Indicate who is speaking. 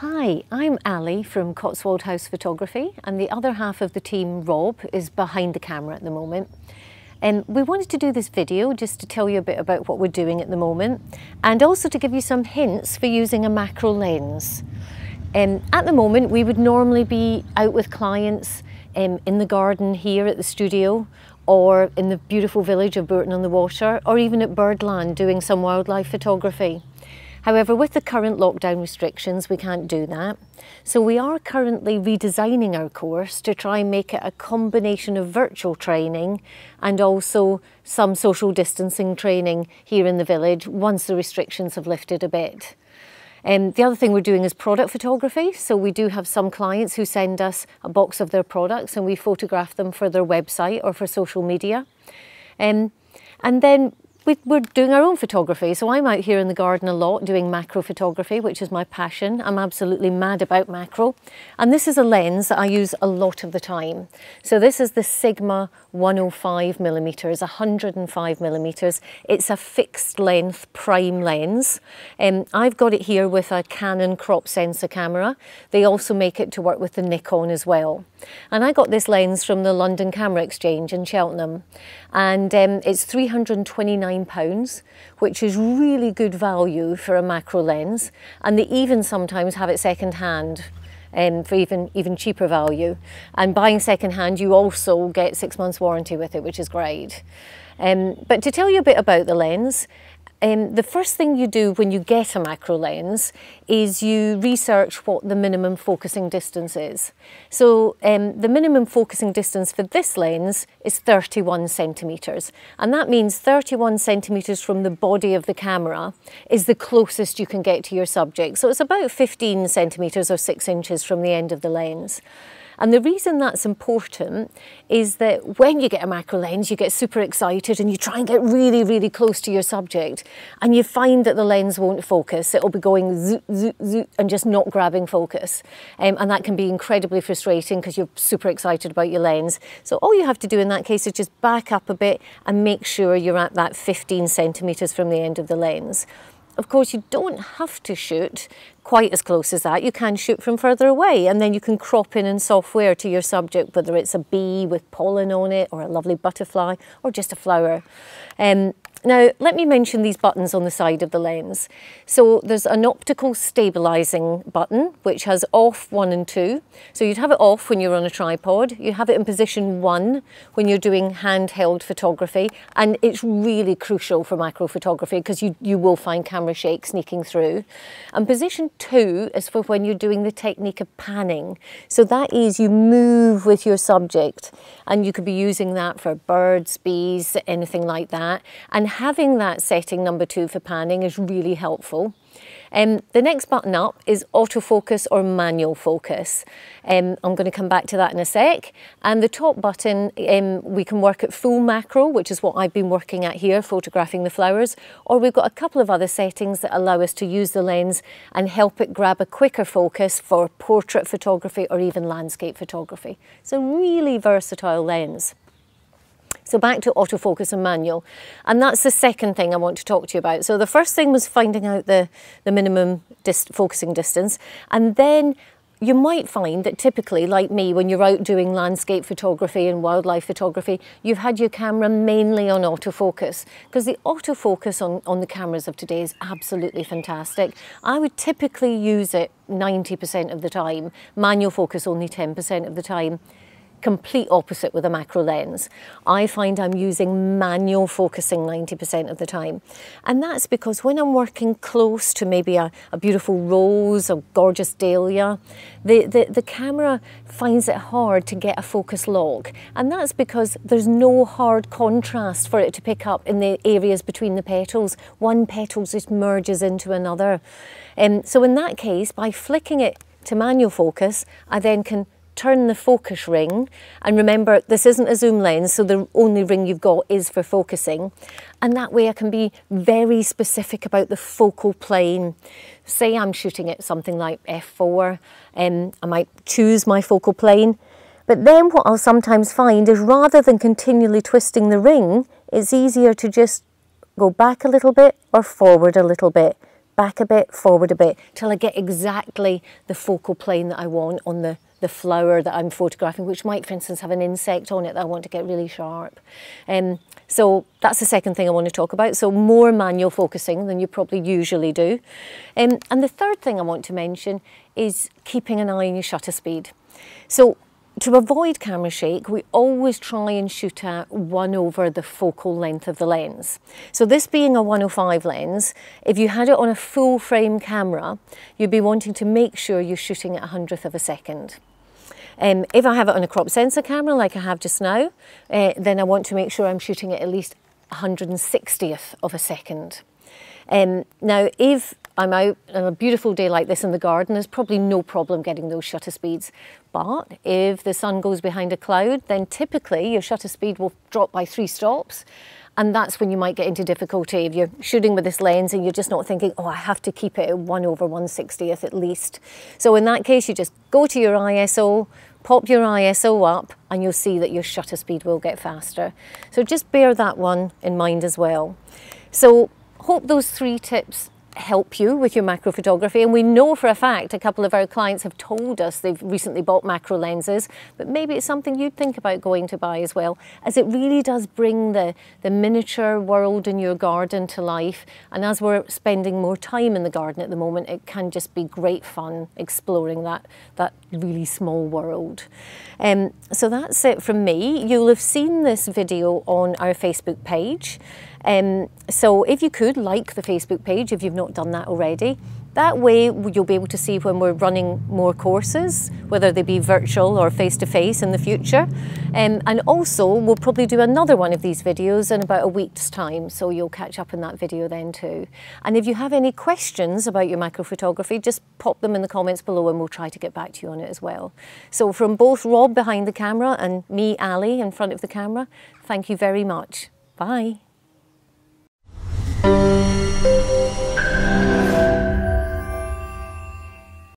Speaker 1: Hi, I'm Ali from Cotswold House Photography and the other half of the team, Rob, is behind the camera at the moment. Um, we wanted to do this video just to tell you a bit about what we're doing at the moment and also to give you some hints for using a macro lens. Um, at the moment we would normally be out with clients um, in the garden here at the studio or in the beautiful village of Burton on the Water or even at Birdland doing some wildlife photography. However, with the current lockdown restrictions, we can't do that. So we are currently redesigning our course to try and make it a combination of virtual training and also some social distancing training here in the village once the restrictions have lifted a bit. Um, the other thing we're doing is product photography. So we do have some clients who send us a box of their products and we photograph them for their website or for social media. Um, and then we, are doing our own photography. So I'm out here in the garden a lot doing macro photography, which is my passion. I'm absolutely mad about macro. And this is a lens that I use a lot of the time. So this is the Sigma 105 millimeters, 105 millimeters. It's a fixed length prime lens. Um, I've got it here with a Canon crop sensor camera. They also make it to work with the Nikon as well. And I got this lens from the London Camera Exchange in Cheltenham. And um, it's 329 £9, which is really good value for a macro lens. And they even sometimes have it second hand um, for even, even cheaper value. And buying second hand, you also get six months warranty with it, which is great. Um, but to tell you a bit about the lens, um, the first thing you do when you get a macro lens is you research what the minimum focusing distance is. So um, the minimum focusing distance for this lens is 31 centimetres and that means 31 centimetres from the body of the camera is the closest you can get to your subject. So it's about 15 centimetres or 6 inches from the end of the lens. And the reason that's important is that when you get a macro lens, you get super excited and you try and get really, really close to your subject. And you find that the lens won't focus. It'll be going zoot, zoot, zoot, and just not grabbing focus. Um, and that can be incredibly frustrating because you're super excited about your lens. So all you have to do in that case is just back up a bit and make sure you're at that 15 centimetres from the end of the lens. Of course, you don't have to shoot quite as close as that, you can shoot from further away and then you can crop in in software to your subject, whether it's a bee with pollen on it or a lovely butterfly or just a flower. Um, now, let me mention these buttons on the side of the lens. So there's an optical stabilising button, which has off one and two. So you'd have it off when you're on a tripod. You have it in position one when you're doing handheld photography. And it's really crucial for macro photography because you, you will find camera shake sneaking through. And position two is for when you're doing the technique of panning. So that is you move with your subject and you could be using that for birds, bees, anything like that. And having that setting number two for panning is really helpful. Um, the next button up is autofocus or manual focus. Um, I'm going to come back to that in a sec. And the top button, um, we can work at full macro, which is what I've been working at here, photographing the flowers, or we've got a couple of other settings that allow us to use the lens and help it grab a quicker focus for portrait photography or even landscape photography. It's a really versatile lens. So back to autofocus and manual. And that's the second thing I want to talk to you about. So the first thing was finding out the, the minimum dis focusing distance. And then you might find that typically, like me, when you're out doing landscape photography and wildlife photography, you've had your camera mainly on autofocus because the autofocus on, on the cameras of today is absolutely fantastic. I would typically use it 90% of the time, manual focus only 10% of the time complete opposite with a macro lens. I find I'm using manual focusing 90% of the time. And that's because when I'm working close to maybe a, a beautiful rose, a gorgeous dahlia, the, the, the camera finds it hard to get a focus log. And that's because there's no hard contrast for it to pick up in the areas between the petals. One petal just merges into another. Um, so in that case, by flicking it to manual focus, I then can turn the focus ring. And remember, this isn't a zoom lens, so the only ring you've got is for focusing. And that way I can be very specific about the focal plane. Say I'm shooting at something like f4, um, I might choose my focal plane. But then what I'll sometimes find is rather than continually twisting the ring, it's easier to just go back a little bit or forward a little bit back a bit, forward a bit, till I get exactly the focal plane that I want on the the flower that I'm photographing, which might, for instance, have an insect on it that I want to get really sharp. Um, so that's the second thing I want to talk about. So more manual focusing than you probably usually do. Um, and the third thing I want to mention is keeping an eye on your shutter speed. So to avoid camera shake, we always try and shoot at one over the focal length of the lens. So this being a 105 lens, if you had it on a full frame camera, you'd be wanting to make sure you're shooting at a hundredth of a second. Um, if I have it on a crop sensor camera like I have just now, uh, then I want to make sure I'm shooting at at least 160th of a second. Um, now, if I'm out on a beautiful day like this in the garden, there's probably no problem getting those shutter speeds. But if the sun goes behind a cloud, then typically your shutter speed will drop by three stops. And that's when you might get into difficulty if you're shooting with this lens and you're just not thinking, oh, I have to keep it at 1 over 160th at least. So in that case, you just go to your ISO, pop your ISO up and you'll see that your shutter speed will get faster. So just bear that one in mind as well. So hope those three tips help you with your macro photography. And we know for a fact a couple of our clients have told us they've recently bought macro lenses, but maybe it's something you'd think about going to buy as well, as it really does bring the, the miniature world in your garden to life. And as we're spending more time in the garden at the moment, it can just be great fun exploring that, that really small world. Um, so that's it from me. You'll have seen this video on our Facebook page. Um, so if you could like the Facebook page, if you've not done that already, that way you'll be able to see when we're running more courses, whether they be virtual or face-to-face in the future. Um, and also we'll probably do another one of these videos in about a week's time, so you'll catch up in that video then too. And if you have any questions about your microphotography, just pop them in the comments below and we'll try to get back to you on it as well. So from both Rob behind the camera and me, Ali, in front of the camera, thank you very much. Bye.